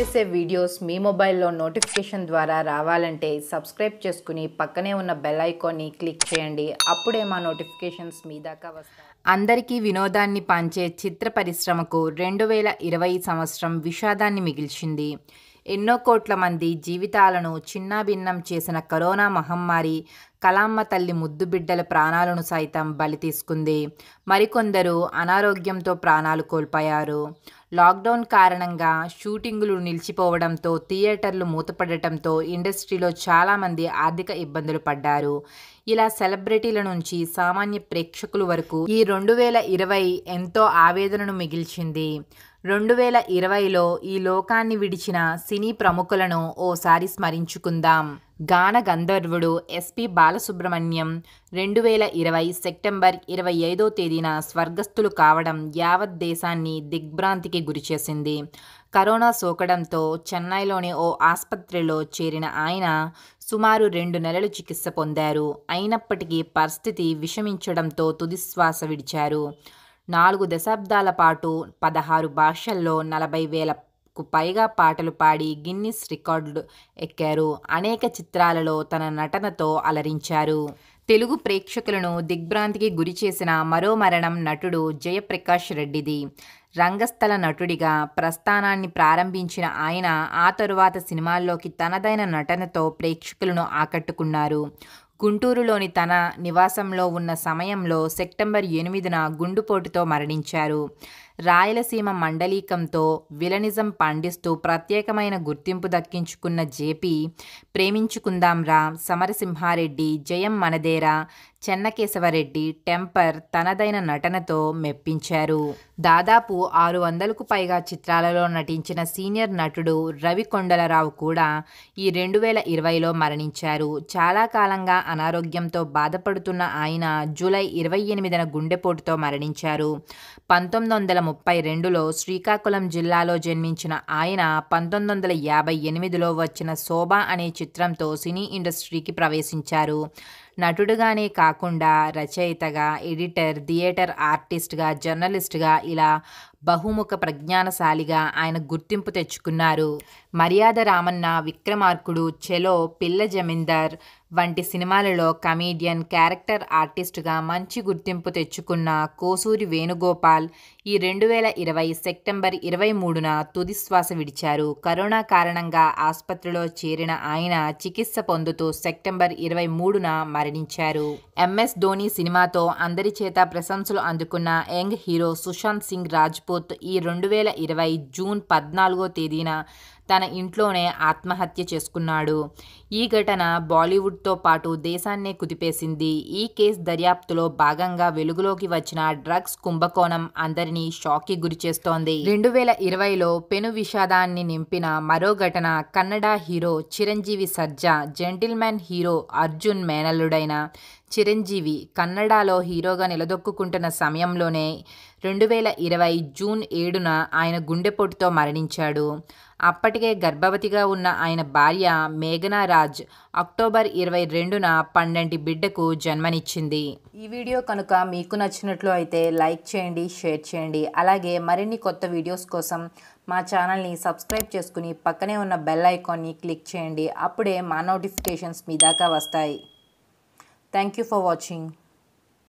చేసే వీడియోస్ మీ మొబైల్లో నోటిఫికేషన్ ద్వారా రావాలంటే సబ్స్క్రైబ్ చేసుకుని పక్కనే ఉన్న బెల్ ఐకాన్ని క్లిక్ చేయండి అప్పుడే మా నోటిఫికేషన్స్ మీ దాకా వస్తాయి అందరికీ వినోదాన్ని పంచే చిత్ర పరిశ్రమకు రెండు వేల ఇరవై సంవత్సరం విషాదాన్ని మిగిల్చింది ఎన్నో కోట్ల మంది జీవితాలను చిన్నాభిన్నం చేసిన కరోనా మహమ్మారి కలామ్మ తల్లి ముద్దు బిడ్డల ప్రాణాలను సైతం బలి తీసుకుంది మరికొందరు అనారోగ్యంతో ప్రాణాలు కోల్పోయారు లాక్డౌన్ కారణంగా షూటింగులు నిలిచిపోవడంతో థియేటర్లు మూతపడటంతో ఇండస్ట్రీలో చాలామంది ఆర్థిక ఇబ్బందులు పడ్డారు ఇలా సెలబ్రిటీల నుంచి సామాన్య ప్రేక్షకుల వరకు ఈ రెండు వేల ఇరవై ఎంతో ఆవేదనను మిగిల్చింది రెండు వేల ఇరవైలో ఈ లోకాన్ని విడిచిన సినీ ప్రముఖులను ఓసారి స్మరించుకుందాం గాన గంధర్వుడు ఎస్పి బాలసుబ్రహ్మణ్యం రెండు వేల ఇరవై సెప్టెంబర్ ఇరవై ఐదో తేదీన స్వర్గస్థులు కావడం యావత్ దేశాన్ని దిగ్భ్రాంతికి గురిచేసింది కరోనా సోకడంతో చెన్నైలోని ఓ ఆసుపత్రిలో చేరిన ఆయన సుమారు రెండు నెలలు చికిత్స పొందారు అయినప్పటికీ పరిస్థితి విషమించడంతో తుదిశ్వాస విడిచారు నాలుగు దశాబ్దాల పాటు పదహారు భాషల్లో నలభై వేలకు పైగా పాటలు పాడి గిన్నిస్ రికార్డులు ఎక్కారు అనేక చిత్రాలలో తన నటనతో అలరించారు తెలుగు ప్రేక్షకులను దిగ్భ్రాంతికి గురి చేసిన మరో మరణం నటుడు జయప్రకాష్ రెడ్డిది రంగస్థల నటుడిగా ప్రస్థానాన్ని ప్రారంభించిన ఆయన ఆ తరువాత సినిమాల్లోకి తనదైన నటనతో ప్రేక్షకులను ఆకట్టుకున్నారు గుంటూరులోని తన నివాసంలో ఉన్న సమయంలో సెప్టెంబర్ ఎనిమిదిన గుండుపోటుతో మరణించారు రాయలసీమ మండలీకంతో విలనిజం పండిస్తూ ప్రత్యేకమైన గుర్తింపు దక్కించుకున్న జేపీ ప్రేమించుకుందాంరా సమరసింహారెడ్డి జయం మనదేరా చెన్నకేశవరెడ్డి టెంపర్ తనదైన నటనతో మెప్పించారు దాదాపు ఆరు వందలకు పైగా చిత్రాలలో నటించిన సీనియర్ నటుడు రవి కొండలరావు కూడా ఈ రెండు వేల ఇరవైలో మరణించారు చాలా కాలంగా అనారోగ్యంతో బాధపడుతున్న ఆయన జూలై ఇరవై ఎనిమిదిన గుండెపోటుతో మరణించారు పంతొమ్మిది వందల ముప్పై రెండులో శ్రీకాకుళం జిల్లాలో జన్మించిన ఆయన పంతొమ్మిది వందల యాభై ఎనిమిదిలో వచ్చిన శోభ అనే చిత్రంతో సినీ ఇండస్ట్రీకి ప్రవేశించారు నటుడుగానే కాకుండా రచయితగా ఎడిటర్ థియేటర్ ఆర్టిస్ట్గా జర్నలిస్ట్గా ఇలా బహుముఖ ప్రజ్ఞానశాలిగా ఆయన గుర్తింపు తెచ్చుకున్నారు మర్యాద రామన్న విక్రమార్కుడు చెలో పిల్ల జమీందార్ వంటి సినిమాలలో కమీడియన్ క్యారెక్టర్ ఆర్టిస్టుగా మంచి గుర్తింపు తెచ్చుకున్న కోసూరి వేణుగోపాల్ ఈ రెండు వేల ఇరవై సెప్టెంబర్ ఇరవై మూడున తుది శ్వాస విడిచారు కరోనా కారణంగా ఆసుపత్రిలో చేరిన ఆయన చికిత్స పొందుతూ సెప్టెంబర్ ఇరవై మూడున మరణించారు ఎంఎస్ ధోని సినిమాతో అందరి చేత ప్రశంసలు అందుకున్న young hero Sushant Singh Rajput passport ఈ రెండు వేల ఇరవై జూన్ పద్నాలుగో తేదీన తన ఇంట్లోనే ఆత్మహత్య చేసుకున్నాడు ఈ ఘటన బాలీవుడ్తో పాటు దేశాన్నే కుదిపేసింది ఈ కేసు దర్యాప్తులో భాగంగా వెలుగులోకి వచ్చిన డ్రగ్స్ కుంభకోణం అందరినీ షాక్కి గురిచేస్తోంది రెండు వేల ఇరవైలో పెను విషాదాన్ని నింపిన మరో ఘటన Kannada hero Chiranjeevi Sarja Gentleman hero Arjun మేనల్లుడైన చిరంజీవి కన్నడలో హీరోగా నిలదొక్కుంటున్న సమయంలోనే రెండు వేల ఇరవై జూన్ ఏడున ఆయన గుండెపోటుతో మరణించాడు అప్పటికే గర్భవతిగా ఉన్న ఆయన భార్య మేఘనా రాజ్ అక్టోబర్ ఇరవై రెండున పన్నెండు బిడ్డకు జన్మనిచ్చింది ఈ వీడియో కనుక మీకు నచ్చినట్లు అయితే లైక్ చేయండి షేర్ చేయండి అలాగే మరిన్ని కొత్త వీడియోస్ కోసం మా ఛానల్ని సబ్స్క్రైబ్ చేసుకుని పక్కనే ఉన్న బెల్ ఐకాన్ని క్లిక్ చేయండి అప్పుడే మా నోటిఫికేషన్స్ మీ దాకా వస్తాయి థ్యాంక్ యూ ఫర్ వాచింగ్